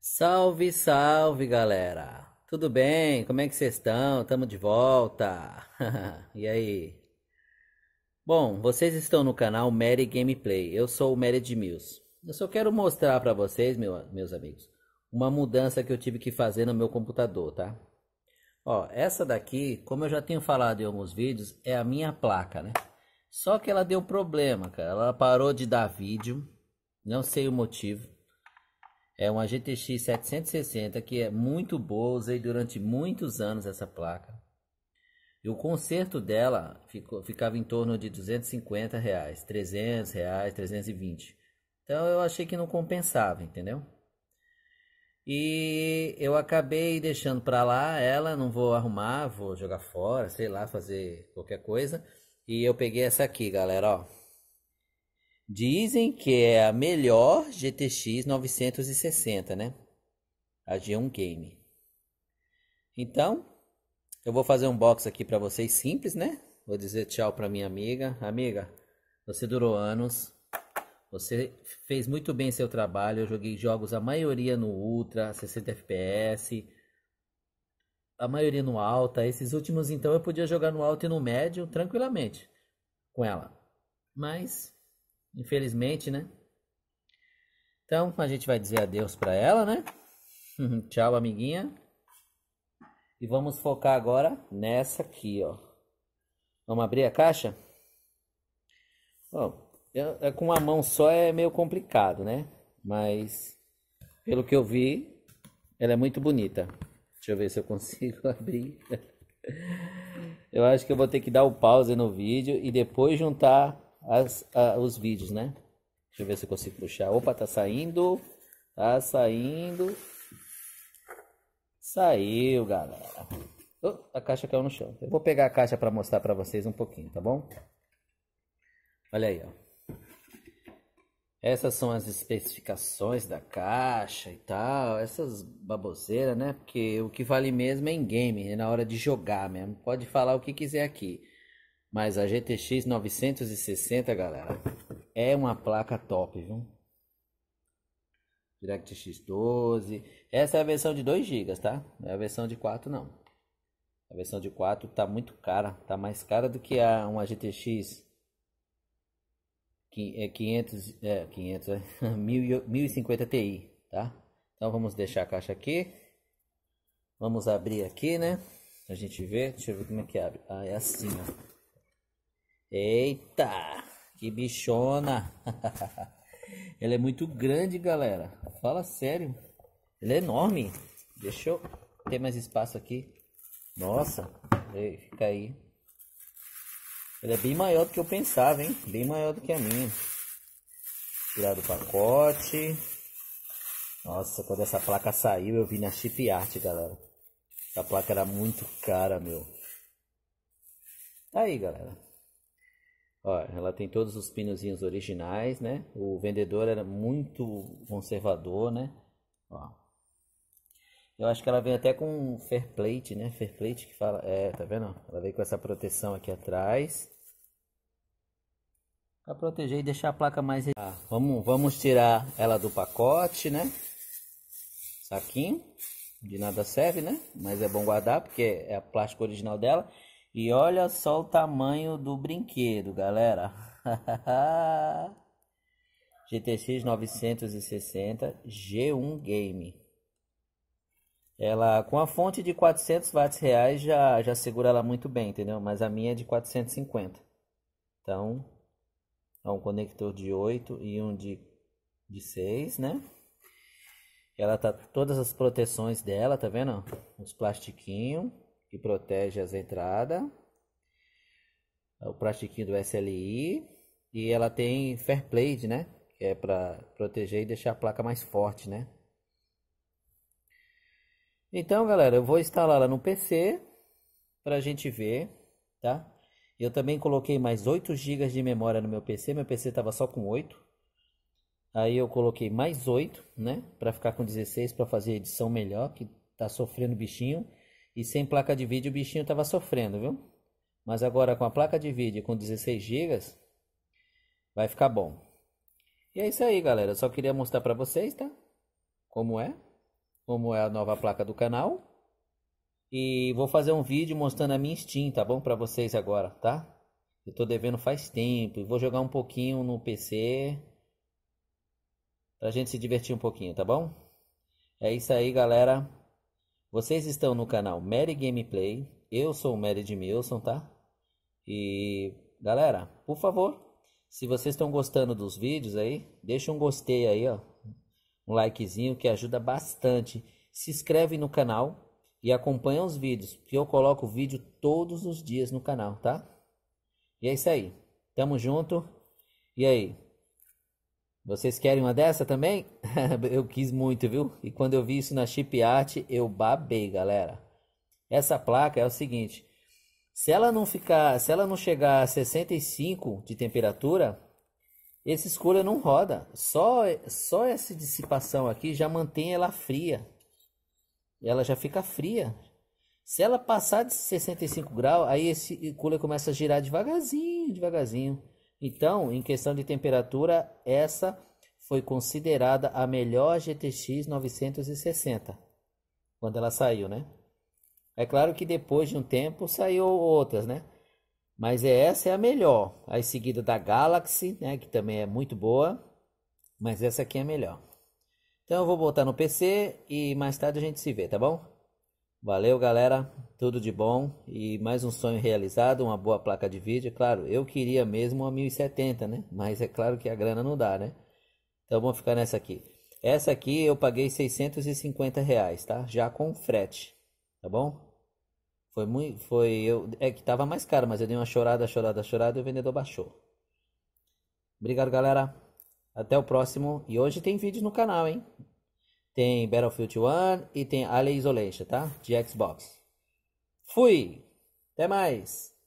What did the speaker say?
Salve, salve, galera! Tudo bem? Como é que vocês estão? Tamo de volta! e aí? Bom, vocês estão no canal Mary Gameplay. Eu sou o Mary de Mills. Eu só quero mostrar para vocês, meu, meus amigos, uma mudança que eu tive que fazer no meu computador, tá? Ó, essa daqui, como eu já tenho falado em alguns vídeos, é a minha placa, né? Só que ela deu problema, cara. Ela parou de dar vídeo, não sei o motivo. É uma GTX 760 que é muito boa, usei durante muitos anos essa placa. E o conserto dela ficou, ficava em torno de 250 reais, 300 reais, 320. Então eu achei que não compensava, entendeu? E eu acabei deixando para lá ela, não vou arrumar, vou jogar fora, sei lá, fazer qualquer coisa. E eu peguei essa aqui, galera, ó. Dizem que é a melhor GTX 960, né? A G1 Game. Então, eu vou fazer um box aqui para vocês simples, né? Vou dizer tchau para minha amiga. Amiga, você durou anos. Você fez muito bem seu trabalho. Eu joguei jogos, a maioria no Ultra, 60 FPS, a maioria no Alta. Esses últimos, então, eu podia jogar no Alto e no Médio tranquilamente com ela. Mas Infelizmente, né? Então a gente vai dizer adeus para ela, né? Tchau, amiguinha. E vamos focar agora nessa aqui, ó. Vamos abrir a caixa? Bom, eu, é, com uma mão só é meio complicado, né? Mas pelo que eu vi, ela é muito bonita. Deixa eu ver se eu consigo abrir. eu acho que eu vou ter que dar o pause no vídeo e depois juntar as, a, os vídeos, né? Deixa eu ver se eu consigo puxar. Opa, tá saindo. Tá saindo. Saiu, galera. Oh, a caixa caiu no chão. Eu vou pegar a caixa para mostrar para vocês um pouquinho, tá bom? Olha aí, ó. Essas são as especificações da caixa e tal, essas baboseiras, né? Porque o que vale mesmo é em game, é na hora de jogar mesmo. Pode falar o que quiser aqui. Mas a GTX 960, galera, é uma placa top, viu? DirectX 12. Essa é a versão de 2 GB, tá? Não é a versão de 4 não. A versão de 4 tá muito cara, tá mais cara do que a uma GTX 500, é, 500, é, 1050 é, Ti, tá? Então vamos deixar a caixa aqui. Vamos abrir aqui, né? A gente vê, deixa eu ver como é que abre. Ah, é assim, ó. Eita, que bichona. Ela é muito grande, galera. Fala sério. Ela é enorme. Deixa eu ter mais espaço aqui. Nossa, Ei, fica aí. Ela é bem maior do que eu pensava, hein? Bem maior do que a minha. Tirar do pacote. Nossa, quando essa placa saiu, eu vi na Chip Art, galera. A placa era muito cara, meu. Tá aí, galera ela tem todos os pinozinhos originais, né? O vendedor era muito conservador, né? Ó. Eu acho que ela vem até com fair plate, né? Fair plate que fala, é, tá vendo? Ela vem com essa proteção aqui atrás. Para proteger e deixar a placa mais ah, vamos vamos tirar ela do pacote, né? Saquinho de nada serve, né? Mas é bom guardar porque é a plástico original dela. E olha só o tamanho do brinquedo, galera. GTX 960 G1 Game. Ela com a fonte de 400 watts reais já já segura ela muito bem, entendeu? Mas a minha é de 450. Então, é um conector de 8 e um de de 6, né? Ela tá todas as proteções dela, tá vendo? Os plastiquinhos que protege as entradas, o plastiquinho do SLI e ela tem fair plate, né? Que é para proteger e deixar a placa mais forte, né? Então, galera, eu vou instalar ela no PC para a gente ver, tá? Eu também coloquei mais 8 GB de memória no meu PC. Meu PC tava só com 8. Aí eu coloquei mais 8, né? Para ficar com 16 para fazer a edição melhor, que tá sofrendo bichinho. E sem placa de vídeo o bichinho estava sofrendo, viu? Mas agora com a placa de vídeo com 16 GB vai ficar bom. E é isso aí, galera. Eu só queria mostrar para vocês, tá? Como é? Como é a nova placa do canal? E vou fazer um vídeo mostrando a minha Steam, tá bom? Para vocês agora, tá? Eu tô devendo faz tempo. e Vou jogar um pouquinho no PC. Pra gente se divertir um pouquinho, tá bom? É isso aí, galera. Vocês estão no canal Mary Gameplay. Eu sou o Mary Edmilson, tá? E galera, por favor, se vocês estão gostando dos vídeos aí, deixa um gostei aí, ó. Um likezinho que ajuda bastante. Se inscreve no canal e acompanha os vídeos, que eu coloco vídeo todos os dias no canal, tá? E é isso aí. Tamo junto. E aí, vocês querem uma dessa também? eu quis muito, viu? E quando eu vi isso na chip art, eu babei, galera. Essa placa é o seguinte: se ela não ficar, se ela não chegar a 65 de temperatura, esse escolha não roda. Só só essa dissipação aqui já mantém ela fria. Ela já fica fria. Se ela passar de 65 graus, aí esse cooler começa a girar devagarzinho, devagarzinho. Então, em questão de temperatura, essa foi considerada a melhor GTX 960 quando ela saiu, né? É claro que depois de um tempo saiu outras, né? Mas é essa é a melhor. Aí seguida da Galaxy, né, que também é muito boa, mas essa aqui é a melhor. Então eu vou botar no PC e mais tarde a gente se vê, tá bom? Valeu, galera. Tudo de bom e mais um sonho realizado, uma boa placa de vídeo. Claro, eu queria mesmo uma 1070, né? Mas é claro que a grana não dá, né? Então vamos ficar nessa aqui. Essa aqui eu paguei 650 reais, tá? Já com frete, tá bom? Foi muito, foi eu é que tava mais caro, mas eu dei uma chorada, chorada, chorada e o vendedor baixou. Obrigado, galera. Até o próximo e hoje tem vídeo no canal, hein? Tem Battlefield 1 e tem Alien Isolation, tá? De Xbox. Fui! Até mais!